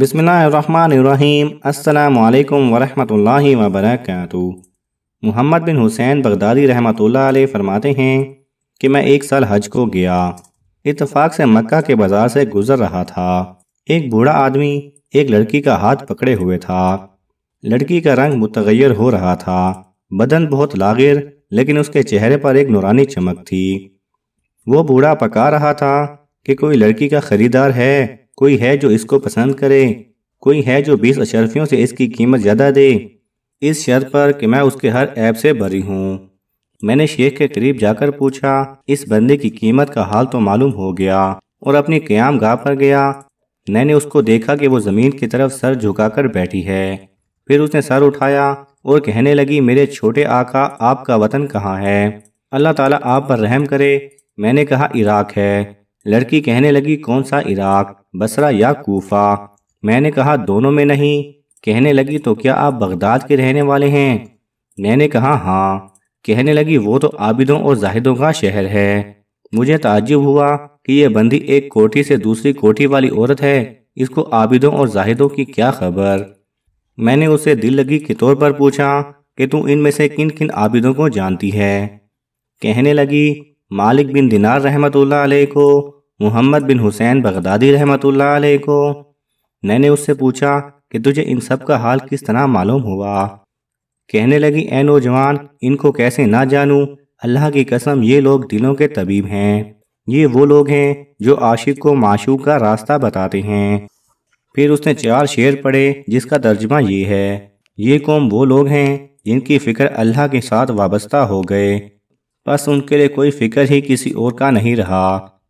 बिसमीम अल्लाम वरहमल वबरक मोहम्मद बिन हुसैन बगदादी रहमत आल फरमाते हैं कि मैं एक साल हज को गया इतफ़ाक़ से मक्का के बाज़ार से गुज़र रहा था एक बूढ़ा आदमी एक लड़की का हाथ पकड़े हुए था लड़की का रंग मुतगैर हो रहा था बदन बहुत लागिर लेकिन उसके चेहरे पर एक नुरानी चमक थी वो बूढ़ा पका रहा था कि कोई लड़की का ख़रीदार है कोई है जो इसको पसंद करे कोई है जो बीस अशरफियों से इसकी कीमत ज़्यादा दे इस शर्त पर कि मैं उसके हर ऐप से भरी हूँ मैंने शेख के करीब जाकर पूछा इस बंदे की कीमत का हाल तो मालूम हो गया और अपनी क्याम गाह पर गया मैंने उसको देखा कि वो ज़मीन की तरफ सर झुकाकर बैठी है फिर उसने सर उठाया और कहने लगी मेरे छोटे आका आपका वतन कहाँ है अल्लाह ताला आप पर रहम करे मैंने कहा इराक है लड़की कहने लगी कौन सा इराक बसरा या कोफा मैंने कहा दोनों में नहीं कहने लगी तो क्या आप बगदाद के रहने वाले हैं मैंने कहा हाँ कहने लगी वो तो आबिदों और जाहिदों का शहर है मुझे ताजुब हुआ कि यह बंदी एक कोठी से दूसरी कोठी वाली औरत है इसको आबिदों और जाहिदों की क्या खबर मैंने उसे दिल लगी के तौर पर पूछा कि तू इनमें से किन किन आबिदों को जानती है कहने लगी मालिक बिन दिनार रहमत को मोहम्मद बिन हुसैन बगदादी रहमत को मैंने उससे पूछा कि तुझे इन सब का हाल किस तरह मालूम हुआ कहने लगी ए नौजवान इनको कैसे ना जानूं अल्लाह की कसम ये लोग दिलों के तबीब हैं ये वो लोग हैं जो आशिक को माशूक का रास्ता बताते हैं फिर उसने चार शेर पढ़े जिसका तर्जमा ये है ये कौम वो लोग हैं जिनकी फ़िक्र अल्लाह के साथ वाबस्ता हो गए बस उनके लिए कोई फिक्र ही किसी और का नहीं रहा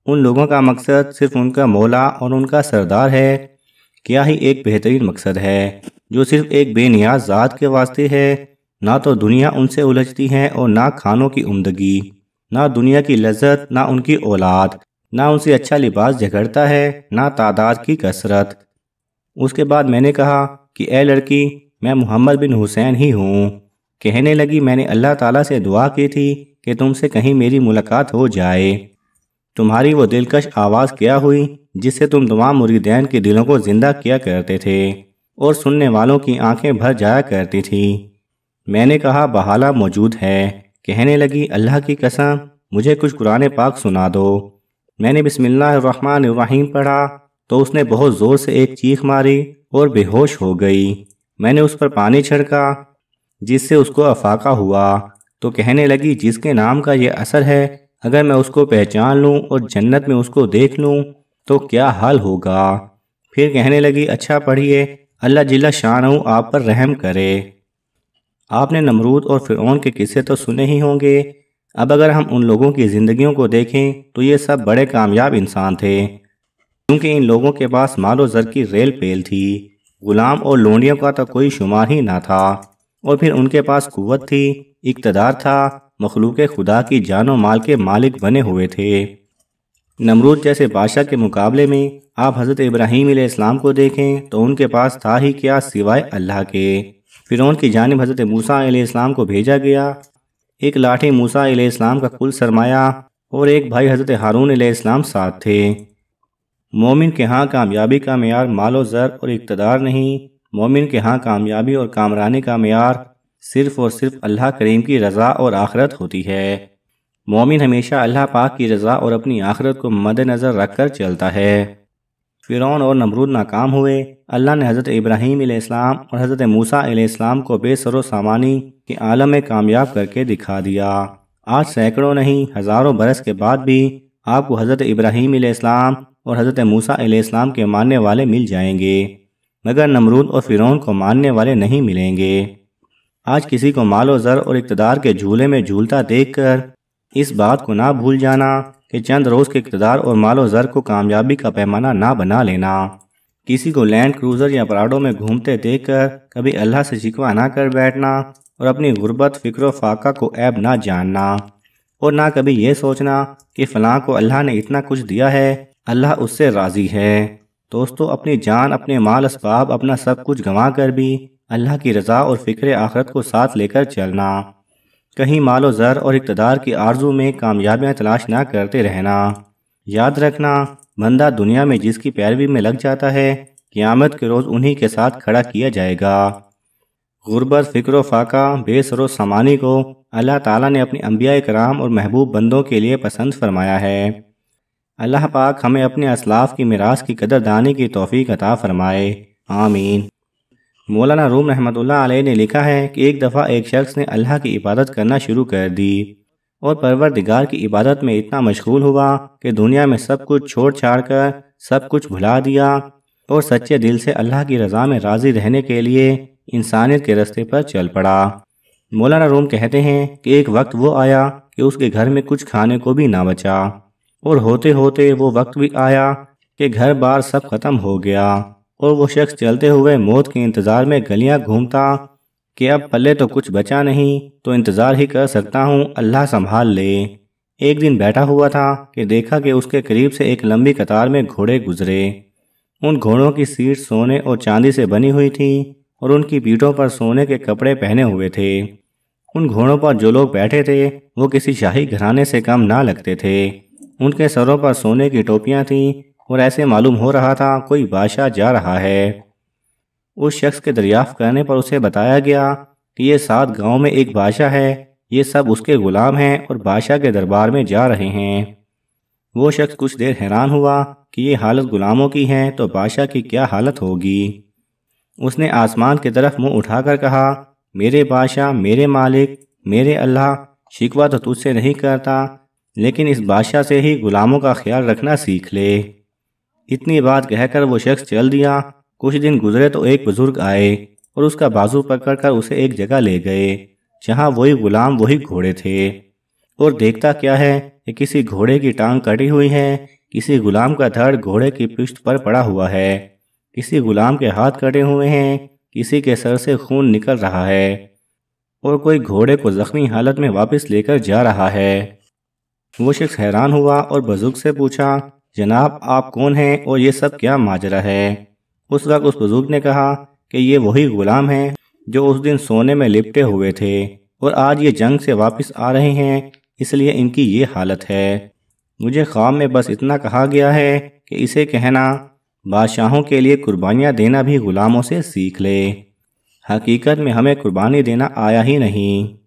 उन लोगों का मकसद सिर्फ उनका मौला और उनका सरदार है क्या ही एक बेहतरीन मकसद है जो सिर्फ एक बेनियाज ज़ात के वास्ते है ना तो दुनिया उनसे उलझती है और ना खानों की उमदगी ना दुनिया की लज्जत ना उनकी औलाद ना उनसे अच्छा लिबास झगड़ता है ना तादाद की कसरत उसके बाद मैंने कहा कि ए लड़की मैं मोहम्मद बिन हुसैन ही हूँ कहने लगी मैंने अल्लाह ताला से दुआ की थी कि तुमसे कहीं मेरी मुलाकात हो जाए तुम्हारी वो दिलकश आवाज़ क्या हुई जिससे तुम तमाम मुरीदैन के दिलों को ज़िंदा किया करते थे और सुनने वालों की आंखें भर जाया करती थी मैंने कहा बहाला मौजूद है कहने लगी अल्लाह की कसम मुझे कुछ कुरान पाक सुना दो मैंने बिस्मिल्लाहमान पढ़ा तो उसने बहुत ज़ोर से एक चीख मारी और बेहोश हो गई मैंने उस पर पानी छिड़का जिससे उसको अफाका हुआ तो कहने लगी जिसके नाम का ये असर है अगर मैं उसको पहचान लूँ और जन्नत में उसको देख लूँ तो क्या हाल होगा फिर कहने लगी अच्छा पढ़िए अल्लाह जिला शाह आप पर रहम करे आपने नमरूद और फिरौन के किस्से तो सुने ही होंगे अब अगर हम उन लोगों की ज़िंदगियों को देखें तो ये सब बड़े कामयाब इंसान थे क्योंकि इन लोगों के पास मालो जर की रेल पेल थी गुलाम और लोंडियों का तो कोई शुमार ही ना था और फिर उनके पास कुवत थी इकतदार था मखलूक खुदा की जानो माल के मालिक बने हुए थे नमरूद जैसे बादशाह के मुकाबले में आप हज़रत इब्राहीम इस्लाम को देखें तो उनके पास था ही क्या सिवाय अल्लाह के फिर की जानब हज़रत मूसा इस्लाम को भेजा गया एक लाठी मूसा इस्लाम का कुल सरमाया और एक भाई हज़रत हारून इस्लाम साथ थे मोमिन के यहाँ कामयाबी का मैार मालो ज़र और इकतदार नहीं मोमिन के यहाँ कामयाबी और कामरानी का मैार सिर्फ और सिर्फ अल्लाह करीम की रज़ा और आखरत होती है मोमिन हमेशा अल्लाह पाक की रज़ा और अपनी आखरत को मद्दनज़र रख कर चलता है फ़िरौन और नमरूद नाकाम हुए अल्लाह ने हज़रत इब्राहीम इस्लाम और हज़रत मूसा इस्लाम को बेसर सामानी के आलम में कामयाब करके दिखा दिया आज सैकड़ों नहीं हज़ारों बरस के बाद भी आपको हज़रत इब्राहिम इस्लाम और हज़रत मूसा इस्लाम के मानने वाले मिल जाएंगे मगर नमरूद और फ़िरौन को मानने वाले नहीं मिलेंगे आज किसी को मालो जर और इकतदार के झूले में झूलता देख कर इस बात को ना भूल जाना कि चंद रोज़ के इकतदार और मालो जर को कामयाबी का पैमाना ना बना लेना किसी को लैंड क्रूज़र या पराडों में घूमते देख कर कभी अल्लाह से शिकवा ना कर बैठना और अपनी गुर्बत फ़िक्र फाका को ऐब ना जानना और ना कभी ये सोचना कि फ़लाँ को अल्लाह ने इतना कुछ दिया है अल्लाह उससे राज़ी है दोस्तों अपनी जान अपने माल इसबाब अपना सब कुछ गंवा कर भी अल्लाह की रज़ा और फ़िक्र आखरत को साथ लेकर चलना कहीं मालो ज़र और इकतदार की आरजू में कामयाबियाँ तलाश ना करते रहना याद रखना बंदा दुनिया में जिसकी पैरवी में लग जाता है क़्यामत के रोज़ उन्हीं के साथ खड़ा किया जाएगा गुरबत फ़िक्र फ़ाका बेसर समानी को अल्लाह ताला ने अपने अम्बिया कराम और महबूब बंदों के लिए पसंद फरमाया है अल्लाह पाक हमें अपने असलाफ की मिरास की कदरदानी की तोफ़ी अता फ़रमाए आमीन मौलाना रूम रहमतुल्लाह अलैह ने लिखा है कि एक दफ़ा एक शख्स ने अल्लाह की इबादत करना शुरू कर दी और परवरदिगार की इबादत में इतना मशगूल हुआ कि दुनिया में सब कुछ छोड़ छाड़ कर सब कुछ भुला दिया और सच्चे दिल से अल्लाह की रजा में राज़ी रहने के लिए इंसानियत के रस्ते पर चल पड़ा मौलाना रूम कहते हैं कि एक वक्त वो आया कि उसके घर में कुछ खाने को भी ना बचा और होते होते वो वक्त भी आया कि घर बार सब ख़त्म हो गया और वो शख्स चलते हुए मौत के इंतज़ार में गलियां घूमता कि अब पल्ले तो कुछ बचा नहीं तो इंतज़ार ही कर सकता हूँ अल्लाह संभाल ले एक दिन बैठा हुआ था कि देखा कि उसके करीब से एक लंबी कतार में घोड़े गुजरे उन घोड़ों की सीट सोने और चांदी से बनी हुई थी और उनकी पीठों पर सोने के कपड़े पहने हुए थे उन घोड़ों पर जो लोग बैठे थे वो किसी शाही घराने से कम ना लगते थे उनके सरों पर सोने की टोपियां थीं और ऐसे मालूम हो रहा था कोई बादशाह जा रहा है उस शख्स के दरियाफ्त करने पर उसे बताया गया कि ये सात गांव में एक बादशाह है ये सब उसके गुलाम हैं और बादशाह के दरबार में जा रहे हैं वो शख्स कुछ देर हैरान हुआ कि ये हालत गुलामों की है तो बादशाह की क्या हालत होगी उसने आसमान की तरफ मुंह उठाकर कहा मेरे बादशाह मेरे मालिक मेरे अल्लाह शिकवा तो तुझसे नहीं करता लेकिन इस बादशाह से ही गुलामों का ख्याल रखना सीख ले इतनी बात कहकर वो शख्स चल दिया कुछ दिन गुजरे तो एक बुजुर्ग आए और उसका बाजू पकड़कर उसे एक जगह ले गए जहाँ वही गुलाम वही घोड़े थे और देखता क्या है कि किसी घोड़े की टांग कटी हुई है किसी गुलाम का धड़ घोड़े की पृष्ठ पर पड़ा हुआ है किसी गुलाम के हाथ कटे हुए हैं किसी के सर से खून निकल रहा है और कोई घोड़े को जख्मी हालत में वापस लेकर जा रहा है वो शख्स हैरान हुआ और बुजुर्ग से पूछा जनाब आप कौन हैं और ये सब क्या माजरा है उस वक्त उस बुजुर्ग ने कहा कि ये वही गुलाम हैं जो उस दिन सोने में लिपटे हुए थे और आज ये जंग से वापस आ रहे हैं इसलिए इनकी ये हालत है मुझे ख्वाब में बस इतना कहा गया है कि इसे कहना बादशाहों के लिए कुर्बानियाँ देना भी गुलामों से सीख ले हकीकत में हमें कुर्बानी देना आया ही नहीं